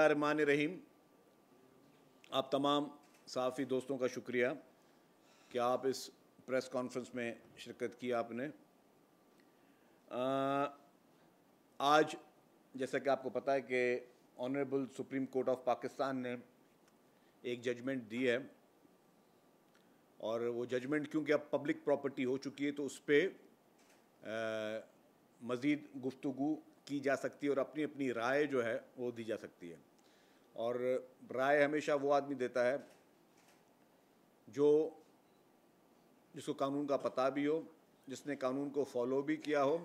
बसमान रहीम आप तमाम साफ़ी दोस्तों का शुक्रिया कि आप इस प्रेस कॉन्फ्रेंस में शिरकत की आपने आज जैसा कि आपको पता है कि honourable supreme court of Pakistan ने एक जजमेंट दी है और वो जजमेंट क्योंकि अब पब्लिक प्रॉपर्टी हो चुकी है तो उस पर मज़ीद गुफ्तु की जा सकती है और अपनी अपनी राय जो है वो दी जा सकती है और राय हमेशा वो आदमी देता है जो जिसको कानून का पता भी हो जिसने कानून को फॉलो भी किया हो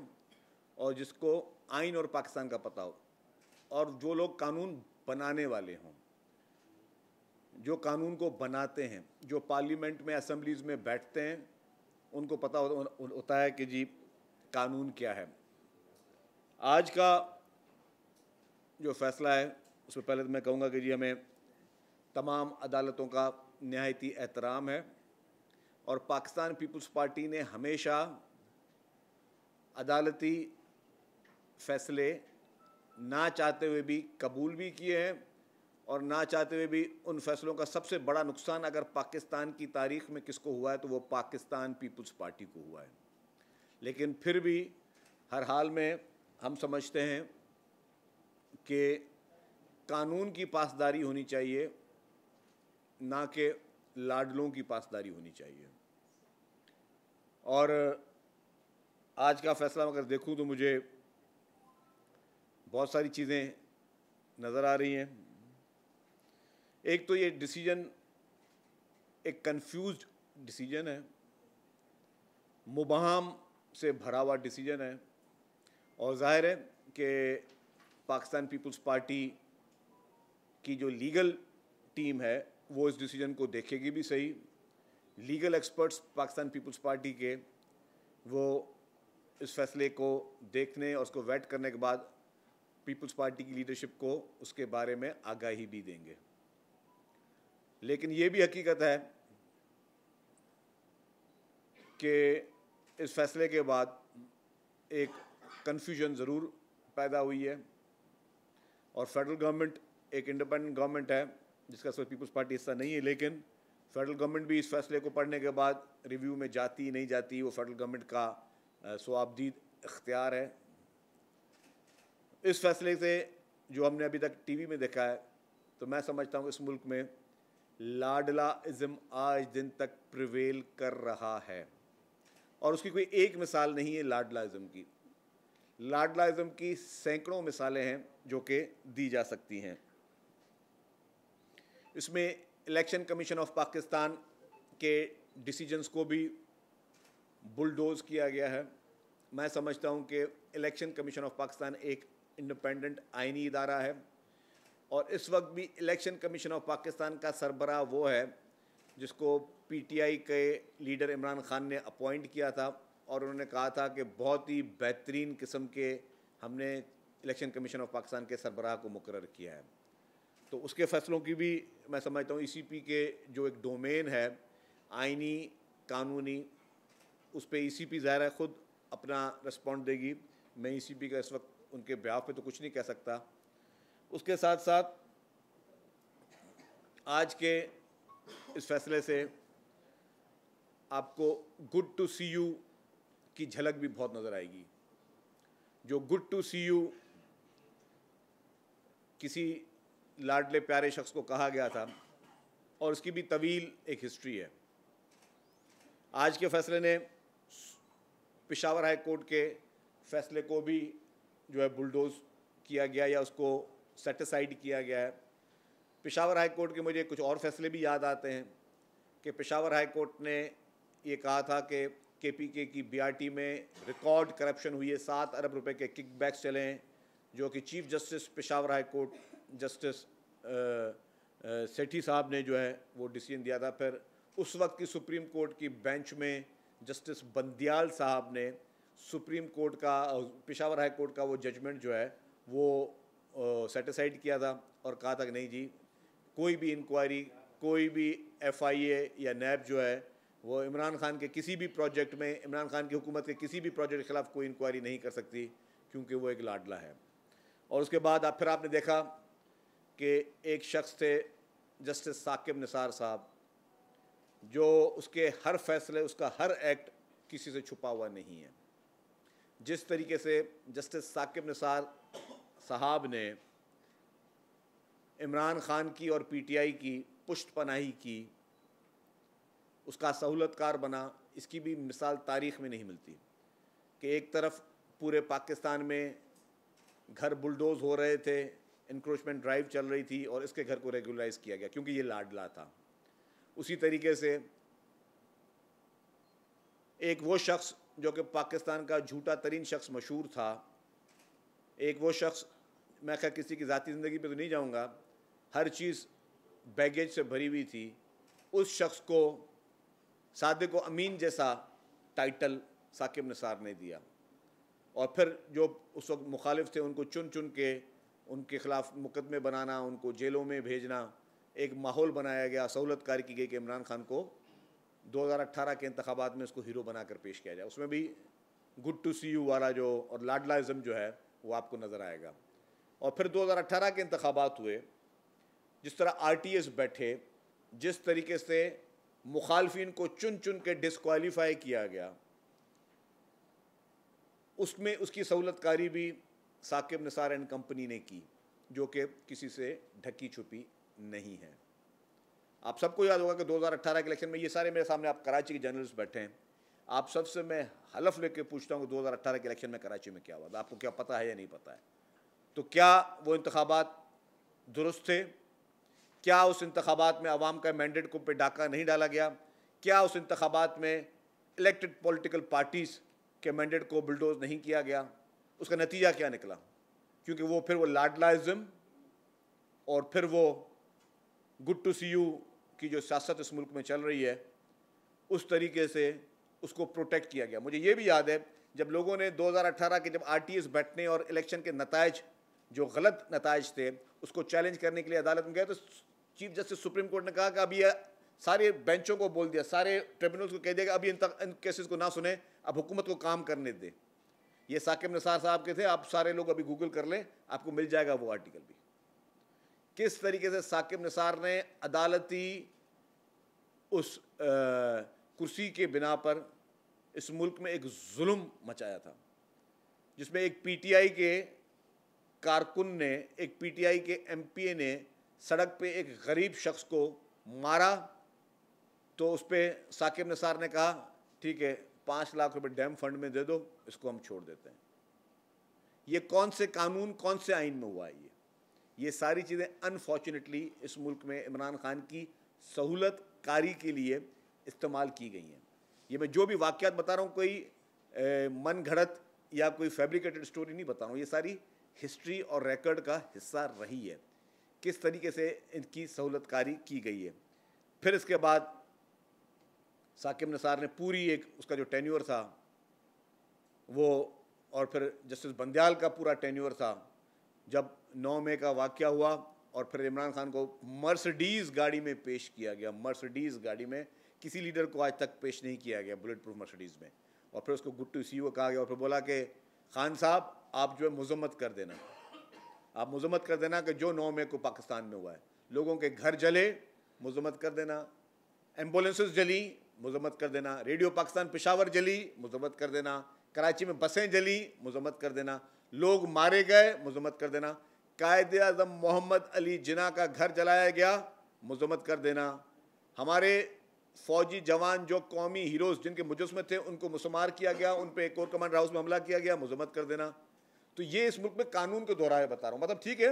और जिसको आइन और पाकिस्तान का पता हो और जो लोग कानून बनाने वाले हों जो कानून को बनाते हैं जो पार्लियामेंट में असम्बलीज़ में बैठते हैं उनको पता होता है कि जी कानून क्या है आज का जो फैसला है उसमें पहले तो मैं कहूँगा कि जी हमें तमाम अदालतों का नहायती एहतराम है और पाकिस्तान पीपल्स पार्टी ने हमेशा अदालती फैसले ना चाहते हुए भी कबूल भी किए हैं और ना चाहते हुए भी उन फैसलों का सबसे बड़ा नुकसान अगर पाकिस्तान की तारीख में किसको हुआ है तो वो पाकिस्तान पीपल्स पार्टी को हुआ है लेकिन फिर भी हर हाल में हम समझते हैं कि कानून की पासदारी होनी चाहिए ना कि लाडलों की पासदारी होनी चाहिए और आज का फैसला अगर देखूं तो मुझे बहुत सारी चीज़ें नज़र आ रही हैं एक तो ये डिसीजन एक कंफ्यूज्ड डिसीजन है मुबहम से भरा हुआ डिसीजन है और जाहिर है कि पाकिस्तान पीपल्स पार्टी की जो लीगल टीम है वो इस डिसीजन को देखेगी भी सही लीगल एक्सपर्ट्स पाकिस्तान पीपल्स पार्टी के वो इस फैसले को देखने और उसको वेट करने के बाद पीपल्स पार्टी की लीडरशिप को उसके बारे में आगाही भी देंगे लेकिन ये भी हकीकत है कि इस फैसले के बाद एक कन्फ्यूजन ज़रूर पैदा हुई है और फेडरल गवर्नमेंट एक इंडिपेंडेंट गवर्नमेंट है जिसका सिर्फ पीपल्स पार्टी हिस्सा नहीं है लेकिन फेडरल गवर्नमेंट भी इस फैसले को पढ़ने के बाद रिव्यू में जाती नहीं जाती वो फेडरल गवर्नमेंट का स्वाबदीद इख्तियार है इस फैसले से जो हमने अभी तक टीवी में देखा है तो मैं समझता हूँ इस मुल्क में लाडला इज़म आज दिन तक प्रिवेल कर रहा है और उसकी कोई एक मिसाल नहीं है लाडला इज़म की लाडलाइज्म की सैकड़ों मिसालें हैं जो कि दी जा सकती हैं इसमें इलेक्शन कमीशन ऑफ पाकिस्तान के डिसीजंस को भी बुलडोज किया गया है मैं समझता हूं कि इलेक्शन कमीशन ऑफ पाकिस्तान एक इंडिपेंडेंट आइनी इदारा है और इस वक्त भी इलेक्शन कमीशन ऑफ पाकिस्तान का सरबराह वो है जिसको पीटीआई के लीडर इमरान खान ने अपॉइंट किया था और उन्होंने कहा था कि बहुत ही बेहतरीन किस्म के हमने इलेक्शन कमीशन ऑफ पाकिस्तान के सरबराह को मुकर किया है तो उसके फैसलों की भी मैं समझता हूँ ई e के जो एक डोमेन है आइनी कानूनी उस पर ई पी ज़ाहिर है ख़ुद अपना रिस्पॉन्ड देगी मैं ई e पी का इस वक्त उनके ब्याह पे तो कुछ नहीं कह सकता उसके साथ साथ आज के इस फैसले से आपको गुड टू सी यू की झलक भी बहुत नज़र आएगी जो गुड टू सी यू किसी लाडले प्यारे शख्स को कहा गया था और उसकी भी तवील एक हिस्ट्री है आज के फैसले ने पिशावर हाई कोर्ट के फैसले को भी जो है बुलडोज किया गया या उसको सेटिसाइड किया गया है पिशावर हाई कोर्ट के मुझे कुछ और फैसले भी याद आते हैं कि पिशावर हाई कोर्ट ने ये कहा था कि केपीके की बीआरटी में रिकॉर्ड करप्शन हुई है सात अरब रुपए के किकबैक्स चले हैं जो कि chief justice Peshawar high court justice Sethi साहब ने जो है वो डिसीजन दिया था फिर उस वक्त की सुप्रीम कोर्ट की बेंच में जस्टिस बंदियाल साहब ने सुप्रीम कोर्ट का पेशावर हाई कोर्ट का वो जजमेंट जो है वो सेटिसाइड किया था और कहा था कि नहीं जी कोई भी इंक्वायरी कोई भी एफआईए या नैब जो है वो इमरान खान के किसी भी प्रोजेक्ट में इमरान खान की हुकूमत के किसी भी प्रोजेक्ट के ख़िलाफ़ कोई इंक्वायरी नहीं कर सकती क्योंकि वो एक लाडला है और उसके बाद आप फिर आपने देखा कि एक शख्स थे जस्टिस साकिब निसार साहब जो उसके हर फैसले उसका हर एक्ट किसी से छुपा हुआ नहीं है जिस तरीके से जस्टिस साकिब निसार साहब ने इमरान खान की और पीटीआई की पुष्ट पनाही की उसका सहूलतकार बना इसकी भी मिसाल तारीख में नहीं मिलती कि एक तरफ पूरे पाकिस्तान में घर बुलडोज़ हो रहे थे इंक्रोचमेंट ड्राइव चल रही थी और इसके घर को रेगुलराइज किया गया क्योंकि ये लाडला था उसी तरीके से एक वो शख्स जो कि पाकिस्तान का झूठा तरीन शख्स मशहूर था एक वो शख्स मैं खैर किसी की ज़ाती ज़िंदगी पे तो नहीं जाऊंगा हर चीज़ बैगेज से भरी हुई थी उस शख्स को सादे को अमीन जैसा टाइटल साकिब निसार ने दिया और फिर जो उस वक्त मुखालिफ थे उनको चुन चुन के उनके खिलाफ मुकदमे बनाना उनको जेलों में भेजना एक माहौल बनाया गया सहूलत कार की गई कि इमरान खान को 2018 के इंतबात में उसको हीरो बनाकर पेश किया जाए उसमें भी गुड टू सी यू वाला जो और लाडलाज़म जो है वो आपको नज़र आएगा और फिर 2018 के इंतबात हुए जिस तरह आर बैठे जिस तरीके से मुखालफिन को चुन चुन के डिसक्वालीफाई किया गया उसमें उसकी सहूलतकारी भी साकिब निसार एंड कंपनी ने की जो कि किसी से ढकी छुपी नहीं है आप सबको याद होगा कि 2018 के इलेक्शन में ये सारे मेरे सामने आप कराची के जर्नलिस्ट बैठे हैं आप सबसे मैं हलफ लेके पूछता हूँ कि दो के इलेक्शन में कराची में क्या हुआ था आपको क्या पता है या नहीं पता है तो क्या वो इंतबात दुरुस्त थे क्या उस इंतबात में आवाम का मैंडेट को पे डाका नहीं डाला गया क्या उस इंतबात में इलेक्टेड पॉलिटिकल पार्टीज़ के मैंडेट को बुलडोज नहीं किया गया उसका नतीजा क्या निकला क्योंकि वो फिर वो लाडलाइज्म और फिर वो गुड टू सी यू की जो सियासत इस मुल्क में चल रही है उस तरीके से उसको प्रोटेक्ट किया गया मुझे ये भी याद है जब लोगों ने 2018 के जब आर टी बैठने और इलेक्शन के नतज जो गलत नतज थे उसको चैलेंज करने के लिए अदालत में गए तो चीफ जस्टिस सुप्रीम कोर्ट ने कहा कि अभी सारे बेंचों को बोल दिया सारे ट्रिब्यूनल्स को कह दिया कि अभी इन तक इन केसेस को ना सुने अब हुकूमत को काम करने दें ये साकिब निसार साहब के थे आप सारे लोग अभी गूगल कर लें आपको मिल जाएगा वो आर्टिकल भी किस तरीके से साकिब निसार ने अदालती उस कुर्सी के बिना पर इस मुल्क में एक जुल्म मचाया था जिसमें एक पीटीआई के कारकुन ने एक पीटीआई के एमपीए ने सड़क पे एक गरीब शख्स को मारा तो उस पर साकिब निसार ने कहा ठीक है पाँच लाख रुपए डैम फंड में दे दो इसको हम छोड़ देते हैं ये कौन से कानून कौन से आइन में हुआ है ये ये सारी चीज़ें अनफॉर्चुनेटली इस मुल्क में इमरान खान की सहूलत कारी के लिए इस्तेमाल की गई हैं ये मैं जो भी वाक्यात बता रहा हूँ कोई मन घड़त या कोई फैब्रिकेटेड स्टोरी नहीं बता रहा हूँ ये सारी हिस्ट्री और रिकॉर्ड का हिस्सा रही है किस तरीके से इनकी सहूलतकारी की गई है फिर इसके बाद साकिब निसार ने पूरी एक उसका जो टेन्यूर था वो और फिर जस्टिस बंदयाल का पूरा टेन्यूअर था जब नौ मई का वाक़ हुआ और फिर इमरान खान को मर्सडीज़ गाड़ी में पेश किया गया मर्सडीज़ गाड़ी में किसी लीडर को आज तक पेश नहीं किया गया बुलेट प्रूफ मर्सडीज़ में और फिर उसको गुट्टू सी e कहा गया और फिर बोला कि खान साहब आप जो है मजम्मत कर देना आप मजम्मत कर देना कि जो नौ मई को पाकिस्तान में हुआ है लोगों के घर जले मजम्मत कर देना एम्बुलेंसेस जली मजम्मत कर देना रेडियो पाकिस्तान पिशावर जली मजम्मत कर देना कराची में बसें जली मजम्मत कर देना लोग मारे गए मजम्मत कर देना कायद अजम मोहम्मद अली जिना का घर जलाया गया मजम्मत कर देना हमारे फौजी जवान जो कौमी हीरोज़ जिनके मुजस्मे थे उनको मुसमार किया गया उन पर एक और कमांड हाउस में हमला किया गया मजम्मत कर देना तो ये इस मुल्क में कानून के दौरा बता रहा हूँ मतलब ठीक है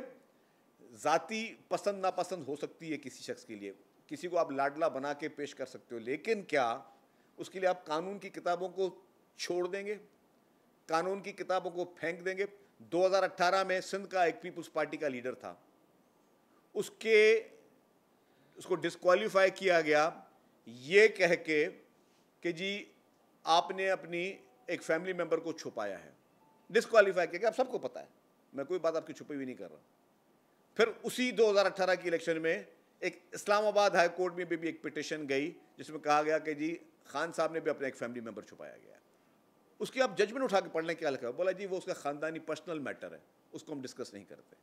ज़ाती पसंद नापसंद हो सकती है किसी शख्स के लिए किसी को आप लाडला बना के पेश कर सकते हो लेकिन क्या उसके लिए आप कानून की किताबों को छोड़ देंगे कानून की किताबों को फेंक देंगे 2018 में सिंध का एक पीपुल्स पार्टी का लीडर था उसके उसको डिसक्वालीफाई किया गया ये कह के कि जी आपने अपनी एक फैमिली मेम्बर को छुपाया है डिस्कालीफाई किया गया आप सबको पता है मैं कोई बात आपकी छुपी हुई नहीं कर रहा फिर उसी 2018 की इलेक्शन में एक इस्लामाबाद हाई कोर्ट में भी एक पिटिशन गई जिसमें कहा गया कि जी खान साहब ने भी अपना एक फैमिली मेम्बर छुपाया गया उसकी आप जजमेंट उठा के पढ़ लें क्या लिखा बोला जी वो उसका ख़ानदानी पर्सनल मैटर है उसको हम डिस्कस नहीं करते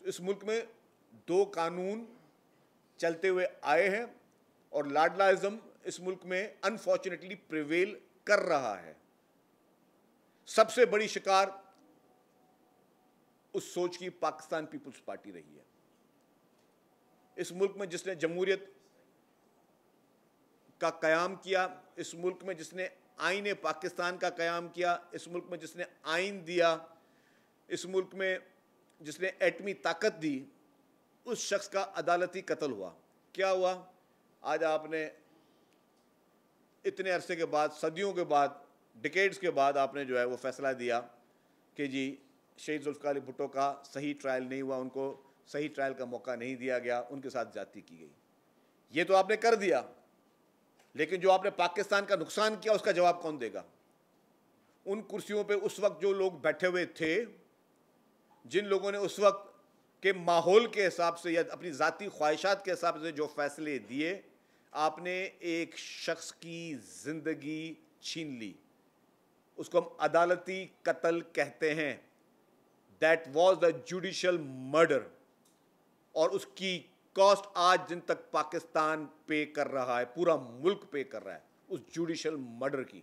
तो इस मुल्क में दो कानून चलते हुए आए हैं और लाडलाइज्म इस मुल्क में अनफॉर्चुनेटली प्रिवेल कर रहा है सबसे बड़ी शिकार उस सोच की पाकिस्तान पीपुल्स पार्टी रही है इस मुल्क में जिसने जमहूरियत का कयाम किया इस मुल्क में जिसने आईने पाकिस्तान का कयाम किया इस मुल्क में जिसने आइन दिया इस मुल्क में जिसने एटमी ताकत दी उस शख्स का अदालती कत्ल हुआ क्या हुआ आज आपने इतने अरसे के बाद सदियों के बाद डिकेड्स के बाद आपने जो है वो फैसला दिया कि जी शहीद जुल्फ़ार भुट्टो का सही ट्रायल नहीं हुआ उनको सही ट्रायल का मौका नहीं दिया गया उनके साथ जाति की गई ये तो आपने कर दिया लेकिन जो आपने पाकिस्तान का नुकसान किया उसका जवाब कौन देगा उन कुर्सियों पे उस वक्त जो लोग बैठे हुए थे जिन लोगों ने उस वक्त के माहौल के हिसाब से या अपनी ज़ाति ख्वाहिशात के हिसाब से जो फैसले दिए आपने एक शख्स की ज़िंदगी छीन ली उसको हम अदालती कत्ल कहते हैं that was the judicial murder और उसकी कॉस्ट आज दिन तक पाकिस्तान पे कर रहा है पूरा मुल्क पे कर रहा है उस जुडिशल मर्डर की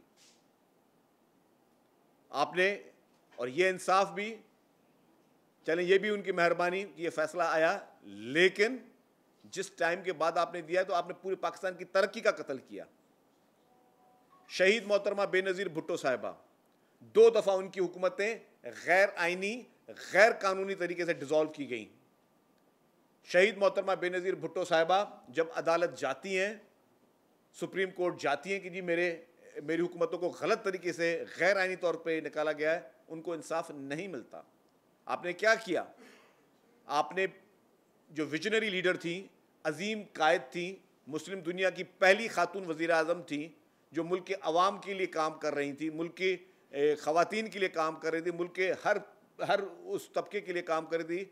आपने और ये इंसाफ भी चले ये भी उनकी मेहरबानी कि ये फैसला आया लेकिन जिस टाइम के बाद आपने दिया तो आपने पूरे पाकिस्तान की तरक्की का कत्ल किया शहीद मोहतरमा बेनज़ीर भुट्टो साहिबा दो दफ़ा उनकी हुकूमतें गैर आइनी गैर कानूनी तरीके से डिज़ोल्व की गई शहीद मोहतरमा बेनज़ीर भुट्टो साहिबा जब अदालत जाती हैं सुप्रीम कोर्ट जाती हैं कि जी मेरे मेरी हुकूमतों को गलत तरीके से गैर आइनी तौर पर निकाला गया है उनको इंसाफ नहीं मिलता आपने क्या किया आपने जो विजनरी लीडर थी अजीम कायद थी मुस्लिम दुनिया की पहली खातून वज़ी अजम थी जो मुल्क के अवाम के लिए काम कर रही थी मुल्क के ख़वान के लिए काम कर रही थी मुल्क के हर हर उस तबके के लिए काम कर रही थी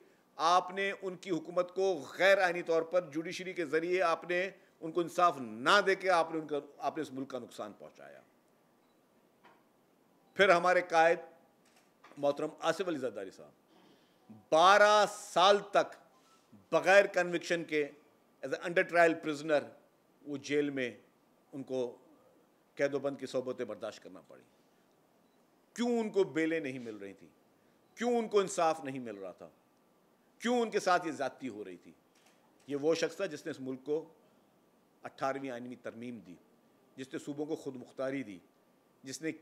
आपने उनकी हुकूमत को गैर आइनी तौर पर जुडिशरी के ज़रिए आपने उनको इंसाफ ना दे के आपने उनका आपने इस मुल्क का नुकसान पहुँचाया फिर हमारे कायद मोहतरम आसिफ अली जरदारी साहब बारह साल तक बग़ैर कन्विक्शन के एज अंडर ट्रायल प्रिजनर वो जेल में उनको कैदोबंद की सोबतें बर्दाश्त करना पड़ी क्यों उनको बेलें नहीं मिल रही थी क्यों उनको इंसाफ नहीं मिल रहा था क्यों उनके साथ ये ज़्यादती हो रही थी ये वो शख्स था जिसने इस मुल्क को अट्ठारहवीं आइनवी तरमीम दी जिसने सूबों को खुद मुख्तारी दी जिसने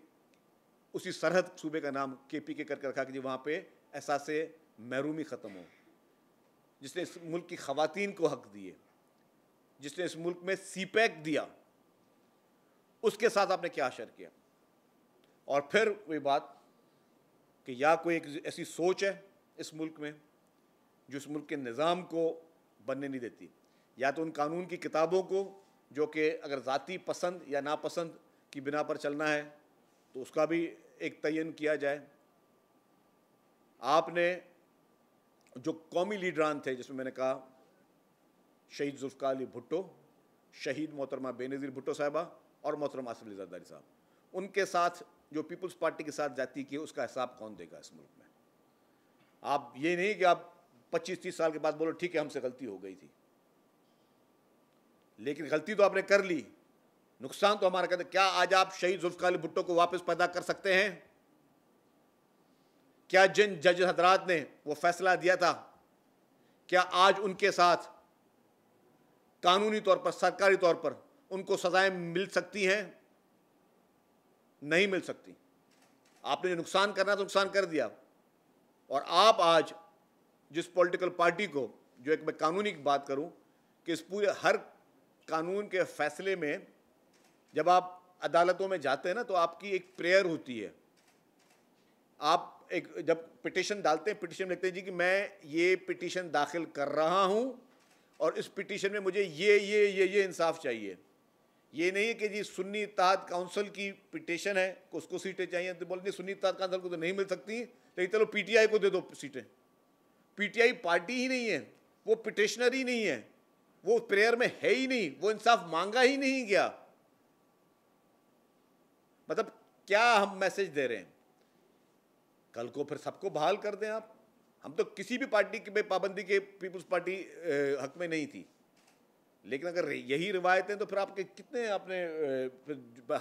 उसी सरहद सूबे का नाम के पी के करके रखा कि जी वहाँ पर एहसास महरूमी ख़त्म हो जिसने इस मुल्क की खातन को हक दिए जिसने इस मुल्क में सी पैक दिया उसके साथ आपने क्या अशर किया और फिर वही बात कि या कोई एक ऐसी सोच है इस मुल्क में जो इस मुल्क के निज़ाम को बनने नहीं देती या तो उन कानून की किताबों को जो कि अगर ज़ाती पसंद या नापसंद की बिना पर चलना है तो उसका भी एक तयन किया जाए आपने जो कौमी लीडरान थे जिसमें मैंने कहा शहीद जुल्फ़ार अली भुट्टो शहीद मोहतरमा बेनज़ीर भुट्टो साहबा और मोहतरम आसिफ जरदारी साहब उनके साथ जो पीपल्स पार्टी के साथ जाती की उसका हिसाब कौन देगा इस मुल्क में आप ये नहीं कि आप 25-30 साल के बाद बोलो ठीक है हमसे गलती हो गई थी लेकिन गलती तो आपने कर ली नुकसान तो हमारा कहते क्या आज आप शहीद जुल्फकार भुट्टो को वापस पैदा कर सकते हैं क्या जिन जज हजरात ने वो फैसला दिया था क्या आज उनके साथ कानूनी तौर पर सरकारी तौर पर उनको सज़ाएं मिल सकती हैं नहीं मिल सकती आपने जो नुकसान करना तो नुकसान कर दिया और आप आज जिस पॉलिटिकल पार्टी को जो एक मैं कानूनी की बात करूं कि इस पूरे हर कानून के फैसले में जब आप अदालतों में जाते हैं ना तो आपकी एक प्रेयर होती है आप एक जब पिटिशन डालते हैं पिटिशन लिखते हैं जी कि मैं ये पिटिशन दाखिल कर रहा हूँ और इस पिटिशन में मुझे ये ये ये ये इंसाफ चाहिए ये नहीं है कि जी सुन्नी इतिहाद काउंसिल की पिटिशन है उसको सीटें चाहिए तो बोले सुन्नी इतिहाद काउंसिल को तो नहीं मिल सकती लेकिन चलो पीटीआई को दे दो सीटें पीटीआई पार्टी ही नहीं है वो पिटिशनर ही नहीं है वो प्रेयर में है ही नहीं वो इंसाफ मांगा ही नहीं गया मतलब क्या हम मैसेज दे रहे हैं कल को फिर सबको बहाल कर दें आप हम तो किसी भी पार्टी की पाबंदी के पीपुल्स पार्टी हक में नहीं थी लेकिन अगर यही रिवायतें तो फिर आपके कितने आपने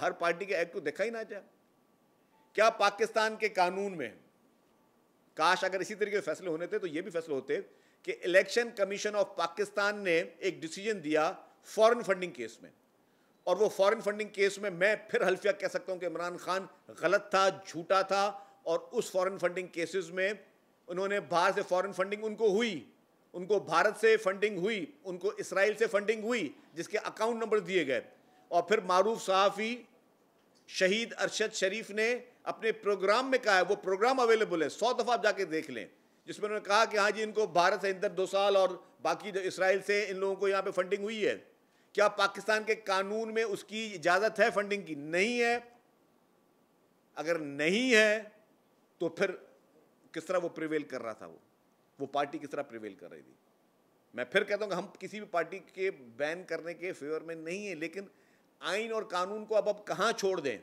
हर पार्टी के एक्ट को देखा ही ना जाए क्या पाकिस्तान के कानून में काश अगर इसी तरीके के फैसले होने थे तो ये भी फैसले होते कि इलेक्शन कमीशन ऑफ पाकिस्तान ने एक डिसीजन दिया फॉरेन फंडिंग केस में और वो फॉरेन फंडिंग केस में मैं फिर हल्फिया कह सकता हूं कि इमरान खान गलत था झूठा था और उस फॉरेन फंडिंग केसेस में उन्होंने बाहर से फॉरेन फंडिंग उनको हुई उनको भारत से फंडिंग हुई उनको इसराइल से फंडिंग हुई जिसके अकाउंट नंबर दिए गए और फिर मारूफ सहाफ़ी शहीद अरशद शरीफ ने अपने प्रोग्राम में कहा है वो प्रोग्राम अवेलेबल है सौ दफ़ा आप जाके देख लें जिसमें उन्होंने कहा कि हाँ जी इनको भारत से इंदर दो साल और बाकी इसराइल से इन लोगों को यहाँ पे फंडिंग हुई है क्या पाकिस्तान के कानून में उसकी इजाज़त है फंडिंग की नहीं है अगर नहीं है तो फिर किस तरह वो प्रिवेल कर रहा था वो वो पार्टी किस तरह प्रिवेल कर रही थी मैं फिर कहता हूँ कि हम किसी भी पार्टी के बैन करने के फेवर में नहीं है लेकिन आइन और कानून को अब अब कहाँ छोड़ दें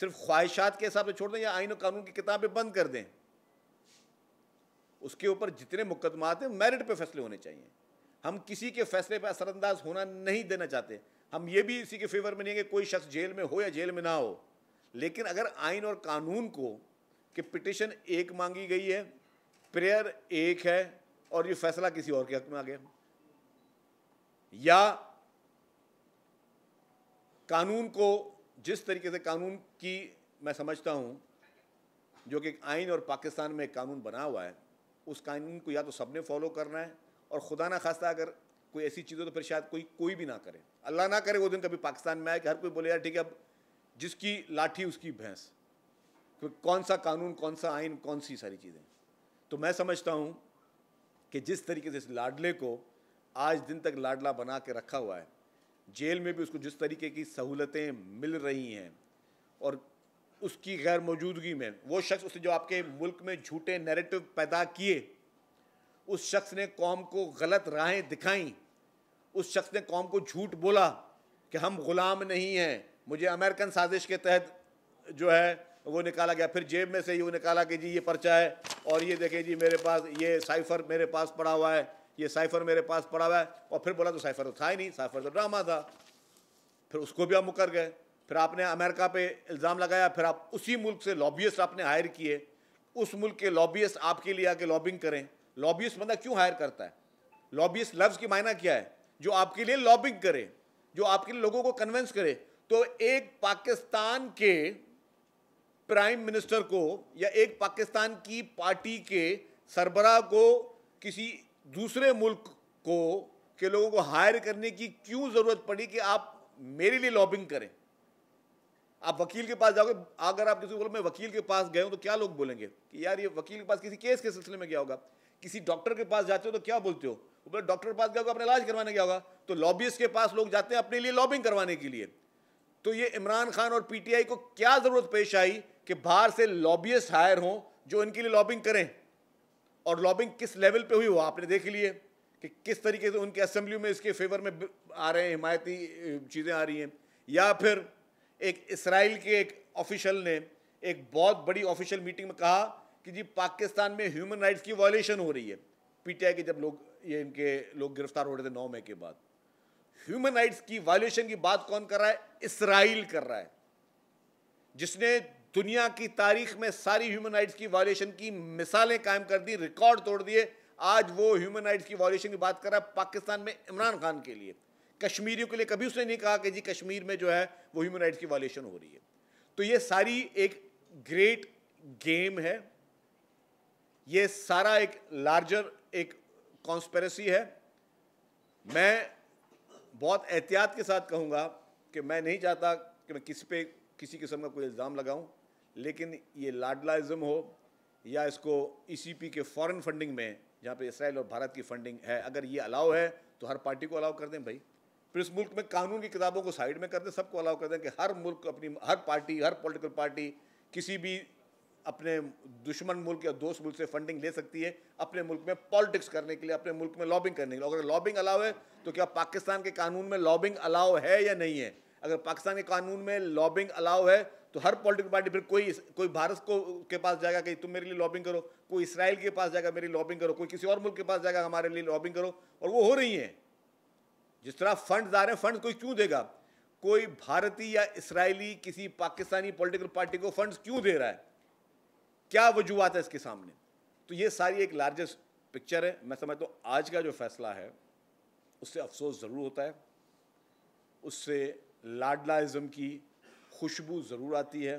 सिर्फ ख्वाहिशात के हिसाब से छोड़ दें या आइन और कानून की किताबें बंद कर दें उसके ऊपर जितने मुकदमात हैं मेरिट पे फैसले होने चाहिए हम किसी के फैसले पर असरअंदाज होना नहीं देना चाहते हम ये भी इसी के फेवर में नहीं है कि कोई शख्स जेल में हो या जेल में ना हो लेकिन अगर आइन और कानून को कि पिटिशन एक मांगी गई है प्रेयर एक है और ये फैसला किसी और के हक में आ गया या कानून को जिस तरीके से कानून की मैं समझता हूँ जो कि आइन और पाकिस्तान में कानून बना हुआ है उस कानून को या तो सबने फॉलो करना है और खुदा ना खास्ता अगर कोई ऐसी चीज़ हो तो फिर शायद कोई कोई भी ना करे अल्लाह ना करे वो दिन कभी पाकिस्तान में आए कि हर कोई बोले यार ठीक है अब जिसकी लाठी उसकी भैंस कौन सा कानून कौन सा आइन कौन सी सारी चीज़ें तो मैं समझता हूँ कि जिस तरीके से इस लाडले को आज दिन तक लाडला बना के रखा हुआ है जेल में भी उसको जिस तरीके की सहूलतें मिल रही हैं और उसकी गैर मौजूदगी में वो शख्स उसने जो आपके मुल्क में झूठे नैरेटिव पैदा किए उस शख्स ने कौम को गलत राहें दिखाई उस शख्स ने कौम को झूठ बोला कि हम गुलाम नहीं हैं मुझे अमेरिकन साजिश के तहत जो है वो निकाला गया फिर जेब में से ही वो निकाला कि जी ये पर्चा है और ये देखे जी मेरे पास ये साइफर मेरे पास पड़ा हुआ है ये साइफर मेरे पास पड़ा हुआ है और फिर बोला तो साइफर तो था ही नहीं साइफर तो ड्रामा था फिर उसको भी आप मुकर गए फिर आपने अमेरिका पे इल्ज़ाम लगाया फिर आप उसी मुल्क से लॉबियस्ट आपने हायर किए उस मुल्क के लॉबियस्ट आपके लिए आके लॉबिंग करें लॉबियस्ट बंदा क्यों हायर करता है लॉबियस्ट लफ्ज़ की मायना क्या है जो आपके लिए लॉबिंग करे जो आपके लिए लोगों को कन्वेंस करे तो एक पाकिस्तान के प्राइम मिनिस्टर को या एक पाकिस्तान की पार्टी के सरबराह को किसी दूसरे मुल्क को के लोगों को हायर करने की क्यों ज़रूरत पड़ी कि आप मेरे लिए लॉबिंग करें आप वकील के पास जाओगे अगर आप किसी बोलो मैं वकील के पास गए हूँ तो क्या लोग बोलेंगे कि यार ये वकील के पास किसी केस के सिलसिले में गया होगा किसी डॉक्टर के पास जाते हो तो क्या बोलते हो बोले डॉक्टर के पास गया होगा अपना इलाज करवाने गया होगा तो लॉबियस के पास लोग जाते हैं अपने लिए लॉबिंग करवाने के लिए तो ये इमरान खान और पीटीआई को क्या ज़रूरत पेश आई कि बाहर से लॉबियस्ट हायर हों जो इनके लिए लॉबिंग करें और लॉबिंग किस लेवल पे हुई हो आपने देख लिए कि किस तरीके से उनके असम्बली में इसके फेवर में आ रहे हैं हिमायती चीज़ें आ रही हैं या फिर एक इसराइल के एक ऑफिशल ने एक बहुत बड़ी ऑफिशियल मीटिंग में कहा कि जी पाकिस्तान में ह्यूमन राइट्स की वायलेशन हो रही है पीटीआई के जब लोग ये इनके लोग गिरफ्तार हो रहे थे नौ मई के बाद ह्यूमन राइट्स की वायलेशन की बात कौन कर रहा है इसराइल कर रहा है जिसने दुनिया की तारीख में सारी ह्यूमन राइट्स की वायलेशन की मिसालें कायम कर दी रिकॉर्ड तोड़ दिए आज वो ह्यूमन राइट्स की वायलेशन की बात कर रहा है पाकिस्तान में इमरान खान के लिए कश्मीरियों के लिए कभी उसने नहीं कहा कि जी कश्मीर में जो है वो ह्यूमन राइट्स की वायलेशन हो रही है तो ये सारी एक ग्रेट गेम है ये सारा एक लार्जर एक कॉन्स्पेरेसी है मैं बहुत एहतियात के साथ कहूँगा कि मैं नहीं चाहता कि मैं किसी पे किसी किस्म का कोई इल्ज़ाम लगाऊं लेकिन ये लाडलाइज्म हो या इसको ईसीपी e के फॉरेन फंडिंग में जहाँ पे इसराइल और भारत की फंडिंग है अगर ये अलाउ है तो हर पार्टी को अलाउ कर दें भाई फिर इस मुल्क में कानून की किताबों को साइड में कर दें सबको अलाउ कर दें कि हर मुल्क अपनी हर पार्टी हर पॉलिटिकल पार्टी किसी भी अपने दुश्मन मुल्क या दोस्त मुल्क से फंडिंग ले सकती है अपने मुल्क में पॉलिटिक्स करने के लिए अपने मुल्क में लॉबिंग करने के लिए अगर लॉबिंग अलाउ है तो क्या पाकिस्तान के कानून में लॉबिंग अलाउ है या नहीं है अगर पाकिस्तान के कानून में लॉबिंग अलाउ है तो हर पॉलिटिकल पार्टी फिर कोई कोई भारत को के पास जाएगा कि तुम मेरे लिए लॉबिंग करो कोई इसराइल के पास जाएगा मेरी लॉबिंग करो कोई किसी और मुल्क के पास जाएगा हमारे लिए लॉबिंग करो और वो हो रही है जिस तरह फंड आ रहे हैं फंड कोई क्यों देगा कोई भारतीय या इसराइली किसी पाकिस्तानी पॉलिटिकल पार्टी को फंड्स क्यों दे रहा है क्या वजूहत है इसके सामने तो ये सारी एक लार्जेस्ट पिक्चर है मैं समझता तो हूँ आज का जो फैसला है उससे अफसोस ज़रूर होता है उससे लाडलाइजम की खुशबू ज़रूर आती है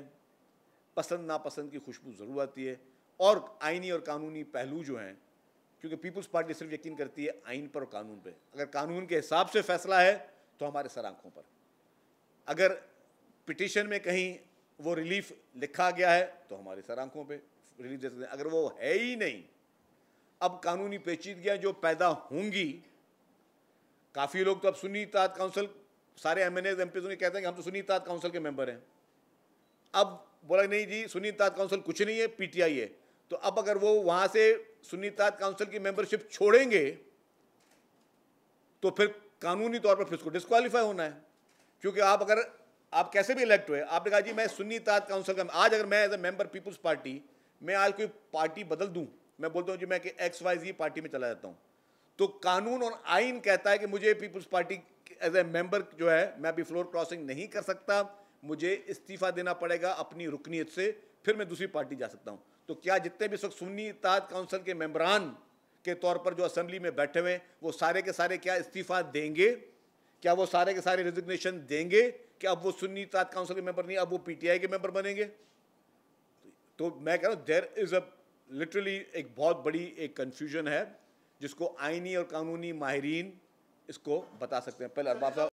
पसंद नापसंद की खुशबू ज़रूर आती है और आइनी और कानूनी पहलू जो हैं क्योंकि पीपल्स पार्टी सिर्फ यकीन करती है आइन पर और कानून पर अगर कानून के हिसाब से फैसला है तो हमारे सर आँखों पर अगर पिटिशन में कहीं वो रिलीफ लिखा गया है तो हमारे सर आँखों पर रिलीफ दे सकते हैं अगर वो है ही नहीं अब कानूनी पेचीदगियाँ जो पैदा होंगी काफ़ी लोग तो अब सुनी इतिहाद काउंसिल सारे M N as M P कहते हैं कि हम तो सुनीता काउंसिल के मेंबर हैं अब बोला नहीं जी सुनीत काउंसिल कुछ नहीं है पीटीआई है तो अब अगर वो वहाँ से सुनीता काउंसिल की मेंबरशिप छोड़ेंगे तो फिर कानूनी तौर पर फिर उसको डिस्कालीफाई होना है क्योंकि आप अगर आप कैसे भी इलेक्ट हुए आपने कहा जी मैं सुन्नी ताज काउंसिल का आज अगर मैं as a member Peoples Party मैं आज कोई पार्टी बदल दूं मैं बोलता हूं जी मैं कि एक्स वाई जी पार्टी में चला जाता हूं तो कानून और आइन कहता है कि मुझे Peoples Party as a member जो है मैं अभी फ्लोर क्रॉसिंग नहीं कर सकता मुझे इस्तीफा देना पड़ेगा अपनी रुकनीत से फिर मैं दूसरी पार्टी जा सकता हूँ तो क्या जितने भी वक्त सुन्नी इतात काउंसिल के मेम्बरान के तौर पर जो असम्बली में बैठे हुए वो सारे के सारे क्या इस्तीफा देंगे क्या वो सारे के सारे रिजिग्नेशन देंगे कि अब वो सुन्नी इतात काउंसिल के मेंबर नहीं अब वो पीटीआई के मेंबर बनेंगे तो मैं कह रहा हूँ देर इज़ अ लिटरली एक बहुत बड़ी एक कन्फ्यूजन है जिसको आइनी और कानूनी माहरीन इसको बता सकते हैं पहले अरबाब साहब